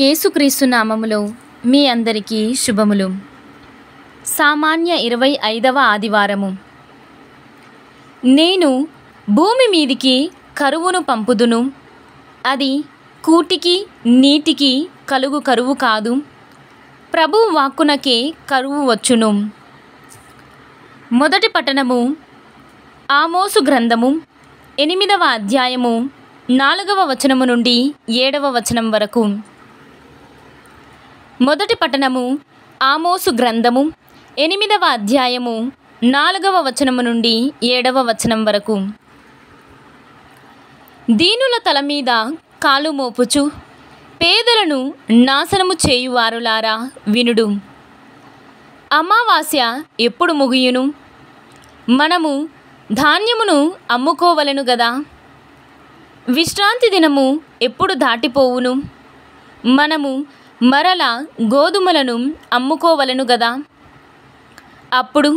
యేసుక్రీస్తు నామములో మీ అందరికీ శుభములు సామాన్య ఇరవై ఐదవ ఆదివారము నేను భూమి మీదికి కరువును పంపుదును అది కూటికి నీటికి కలుగు కరువు కాదు ప్రభు వాక్కునకే కరువు వచ్చును మొదటి పట్టణము ఆమోసు గ్రంథము ఎనిమిదవ అధ్యాయము నాలుగవ వచనము నుండి ఏడవ వచనం వరకు మొదటి పట్టణము ఆమోసు గ్రంథము ఎనిమిదవ అధ్యాయము నాలుగవ వచనము నుండి ఏడవ వచనం వరకు దీనుల తల మీద కాలు మోపుచు పేదలను నాశనము చేయువారులారా వినుడు అమావాస్య ఎప్పుడు ముగియును మనము ధాన్యమును అమ్ముకోవలను గదా విశ్రాంతి దినము ఎప్పుడు దాటిపోవును మనము మరలా గోధుమలను అమ్ముకోవలను గదా అప్పుడు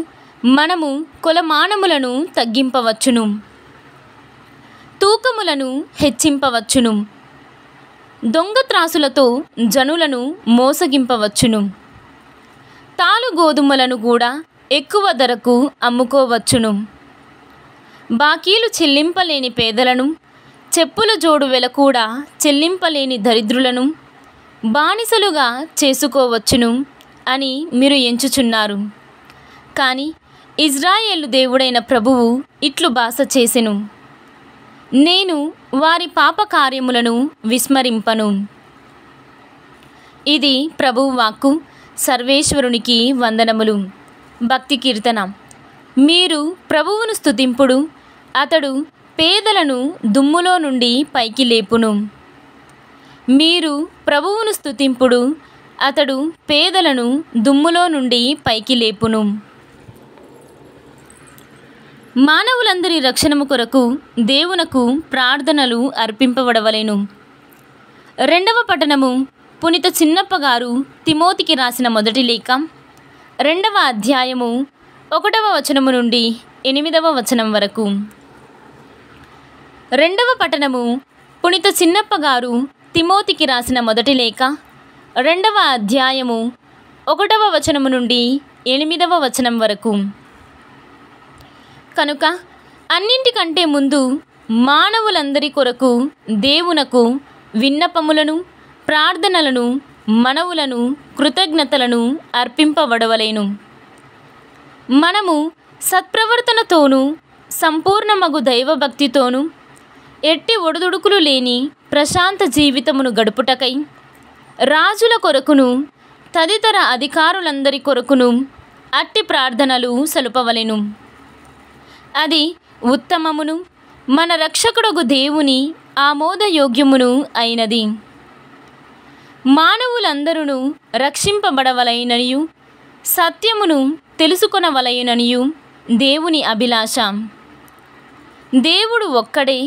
మనము కులమానములను తగ్గింపవచ్చును తూకములను హెచ్చింపవచ్చును దొంగ త్రాసులతో జనులను మోసగింపవచ్చును తాలు గోధుమలను కూడా ఎక్కువ ధరకు అమ్ముకోవచ్చును బాకీలు చెల్లింపలేని పేదలను చెప్పుల జోడు వెల కూడా చెల్లింపలేని దరిద్రులను బానిసలుగా చేసుకోవచ్చును అని మీరు ఎంచుచున్నారు కానీ ఇజ్రాయేల్ దేవుడైన ప్రభువు ఇట్లు బాస చేసెను నేను వారి పాప కార్యములను విస్మరింపను ఇది ప్రభువు వాక్కు సర్వేశ్వరునికి వందనములు భక్తి కీర్తన మీరు ప్రభువును స్థుతింపుడు అతడు పేదలను దుమ్ములో నుండి పైకి లేపును మీరు ప్రభువును స్థుతింపుడు అతడు పేదలను దుమ్ములో నుండి పైకి లేపును మానవులందరి రక్షణము కొరకు దేవునకు ప్రార్థనలు అర్పింపబడవలేను రెండవ పట్టణము పునిత చిన్నప్పగారు తిమోతికి రాసిన మొదటి లేఖ రెండవ అధ్యాయము ఒకటవ వచనము నుండి ఎనిమిదవ వచనం వరకు రెండవ పట్టణము పునిత చిన్నప్పగారు తిమోతికి రాసిన మొదటి లేఖ రెండవ అధ్యాయము ఒకటవ వచనము నుండి ఎనిమిదవ వచనం వరకు కనుక అన్నింటికంటే ముందు మానవులందరి కొరకు దేవునకు విన్నపములను ప్రార్థనలను మనవులను కృతజ్ఞతలను అర్పింపబడవలేను మనము సత్ప్రవర్తనతోనూ సంపూర్ణమగు దైవభక్తితోనూ ఎట్టి ఒడుదుడుకులు లేని ప్రశాంత జీవితమును గడుపుటకై రాజుల కొరకును తదితర అధికారులందరి కొరకును అట్టి ప్రార్థనలు సలుపవలెను అది ఉత్తమమును మన రక్షకుడగు దేవుని ఆమోదయోగ్యమును అయినది మానవులందరూ రక్షింపబడవలైననియు సత్యమును తెలుసుకొనవలయననియు దేవుని అభిలాష దేవుడు ఒక్కడే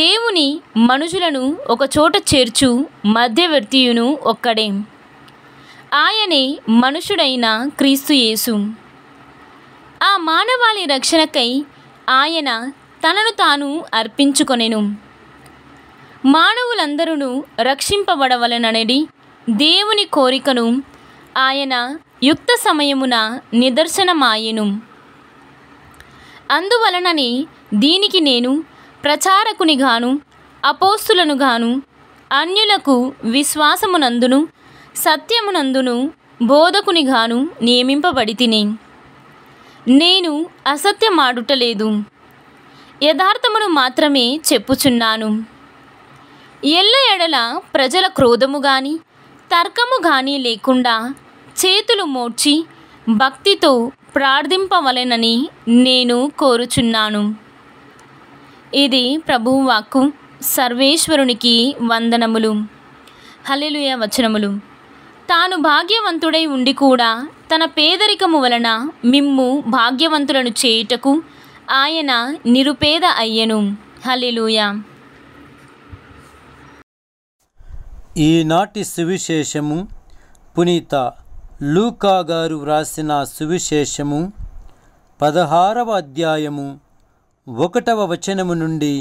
దేవుని మనుషులను ఒకచోట చేర్చు మధ్యవర్తియును ఒక్కడే ఆయనే మనుషుడైన క్రీస్తు యేసు ఆ మానవాళి రక్షణకై ఆయన తనను తాను అర్పించుకొనెను మానవులందరూ రక్షింపబడవలననేది దేవుని కోరికను ఆయన యుక్త సమయమున నిదర్శనమాయెను అందువలనని దీనికి నేను ప్రచారకునిగాను గాను అన్యులకు విశ్వాసమునందును సత్యమునందును బోధకునిగాను నియమింపబడి తిని నేను అసత్యమాడుటలేదు యథార్థమును మాత్రమే చెప్పుచున్నాను ఎల్ల ఎడల ప్రజల క్రోధము గాని తర్కము గాని లేకుండా చేతులు మోడ్చి భక్తితో ప్రార్థింపవలెనని నేను కోరుచున్నాను ఇది ప్రభువు వాక్కు సర్వేశ్వరునికి వందనములు హలిలుయ వచనములు తాను భాగ్యవంతుడై ఉండి కూడా తన పేదరికము వలన మిమ్ము భాగ్యవంతులను చేయుటకు ఆయన నిరుపేద అయ్యను హలిలుయ ఈనాటి సువిశేషము పునీత లూకా గారు వ్రాసిన సువిశేషము పదహారవ అధ్యాయము ఒకటవ వచనము నుండి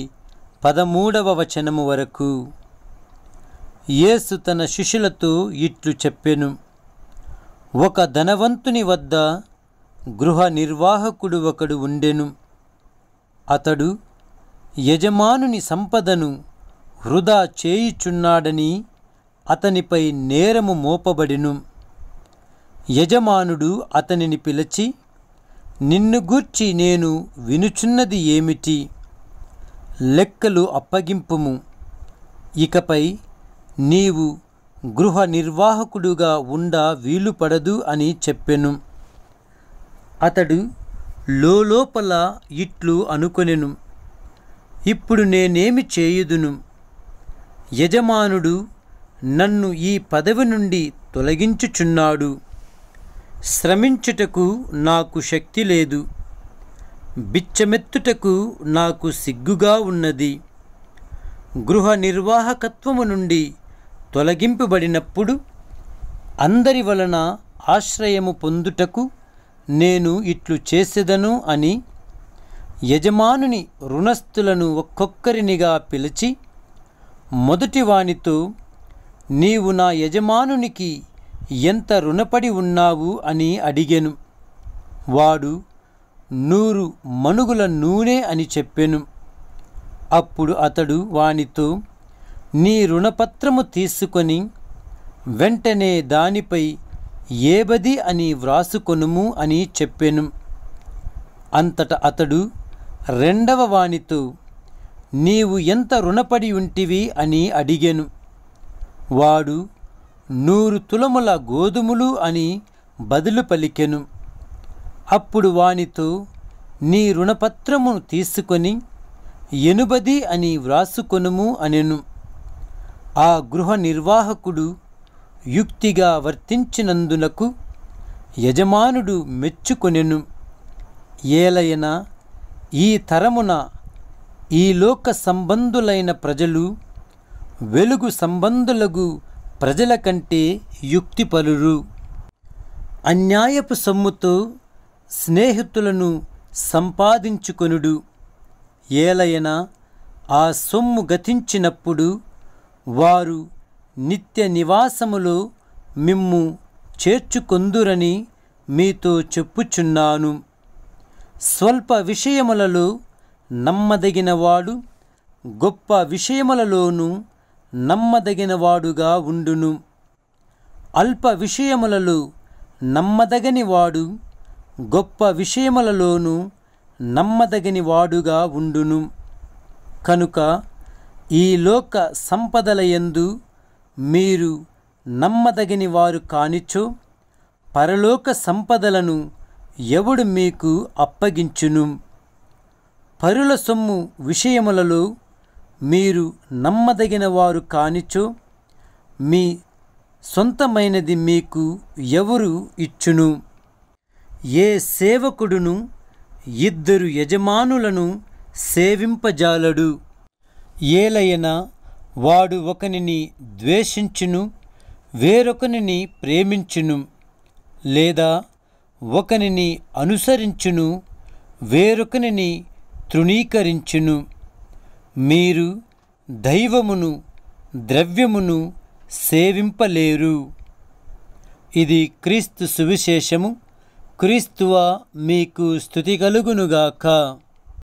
పదమూడవ వచనము వరకు యేసు తన శిష్యులతో ఇట్లు చెప్పెను ఒక ధనవంతుని వద్ద గృహ నిర్వాహకుడు ఒకడు ఉండెను అతడు యజమానుని సంపదను వృధా చేయుచున్నాడని అతనిపై నేరము మోపబడిను యజమానుడు అతనిని పిలిచి నిన్ను గూర్చి నేను వినుచున్నది ఏమిటి లెక్కలు అప్పగింపుము ఇకపై నీవు గృహ నిర్వాహకుడుగా ఉండ వీలుపడదు అని చెప్పెను అతడు లోపల ఇట్లు అనుకొనెను ఇప్పుడు నేనేమి చేయుదును యజమానుడు నన్ను ఈ పదవి నుండి తొలగించుచున్నాడు శ్రమించుటకు నాకు శక్తి లేదు బిచ్చమెత్తుటకు నాకు సిగ్గుగా ఉన్నది గృహ నిర్వాహకత్వము నుండి తొలగింపబడినప్పుడు అందరి వలన ఆశ్రయము పొందుటకు నేను ఇట్లు చేసేదను అని యజమానుని రుణస్థులను ఒక్కొక్కరినిగా పిలిచి మొదటివానితో నీవు నా యజమానునికి ఎంత రుణపడి ఉన్నావు అని అడిగెను వాడు నూరు మనుగుల నూనె అని చెప్పెను అప్పుడు అతడు వానితో నీ రుణపత్రము తీసుకొని వెంటనే దానిపై ఏబది అని వ్రాసుకొనుము అని చెప్పెను అంతట అతడు రెండవ వానితో నీవు ఎంత రుణపడి ఉంటివి అని అడిగెను వాడు నూరు తులముల గోధుమలు అని బదులు పలికెను అప్పుడు వానితో నీ రుణపత్రమును తీసుకొని ఎనుబది అని వ్రాసుకొనుము అనెను ఆ గృహ నిర్వాహకుడు యుక్తిగా వర్తించినందునకు యజమానుడు మెచ్చుకొనెను ఏలైన ఈ తరమున ఈ లోక సంబంధులైన ప్రజలు వెలుగు సంబంధులకు ప్రజల కంటే యుక్తి పలురు అన్యాయపు సొమ్ముతో స్నేహితులను సంపాదించుకొనుడు ఏలయన ఆ సొమ్ము గతించినప్పుడు వారు నిత్య నివాసములో మిమ్ము చేర్చుకొందురని మీతో చెప్పుచున్నాను స్వల్ప విషయములలో నమ్మదగినవాడు గొప్ప విషయములలోనూ నమ్మదగినవాడుగా ఉండును అల్ప విషయములలో నమ్మదగనివాడు గొప్ప విషయములలోనూ నమ్మదగినవాడుగా ఉండును కనుక ఈ లోక సంపదలయందు మీరు నమ్మదగిన వారు కానిచో పరలోక సంపదలను ఎవడు మీకు అప్పగించును పరుల సొమ్ము విషయములలో మీరు నమ్మదగిన వారు కానిచో మీ సొంతమైనది మీకు ఎవరు ఇచ్చును ఏ సేవకుడును ఇద్దరు యజమానులను సేవింపజాలడు ఏలైన వాడు ఒకనిని ద్వేషించును వేరొకనిని ప్రేమించును లేదా ఒకనిని అనుసరించును వేరొకనిని తృణీకరించును మీరు దైవమును ద్రవ్యమును సేవింపలేరు ఇది క్రీస్తు సువిశేషము క్రీస్తువా మీకు స్థుతి కలుగునుగాక